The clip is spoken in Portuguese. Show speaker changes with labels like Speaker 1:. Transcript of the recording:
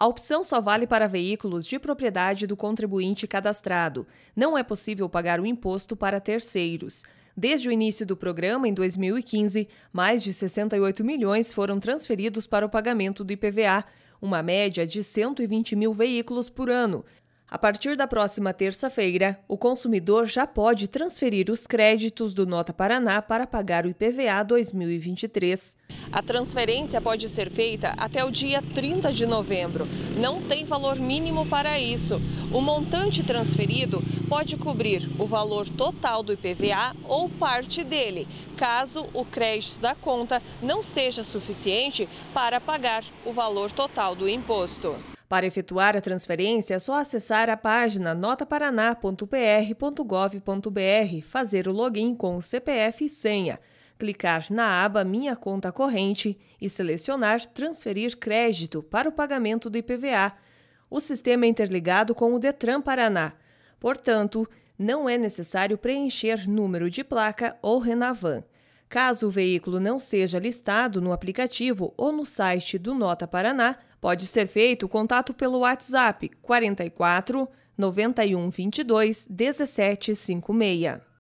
Speaker 1: A opção só vale para veículos de propriedade do contribuinte cadastrado. Não é possível pagar o imposto para terceiros. Desde o início do programa, em 2015, mais de 68 milhões foram transferidos para o pagamento do IPVA, uma média de 120 mil veículos por ano, a partir da próxima terça-feira, o consumidor já pode transferir os créditos do Nota Paraná para pagar o IPVA 2023. A transferência pode ser feita até o dia 30 de novembro. Não tem valor mínimo para isso. O montante transferido pode cobrir o valor total do IPVA ou parte dele, caso o crédito da conta não seja suficiente para pagar o valor total do imposto. Para efetuar a transferência, é só acessar a página notaparaná.pr.gov.br, fazer o login com o CPF e senha, clicar na aba Minha Conta Corrente e selecionar Transferir Crédito para o pagamento do IPVA. O sistema é interligado com o Detran Paraná. Portanto, não é necessário preencher número de placa ou Renavan. Caso o veículo não seja listado no aplicativo ou no site do Nota Paraná, pode ser feito o contato pelo WhatsApp 44 9122 1756.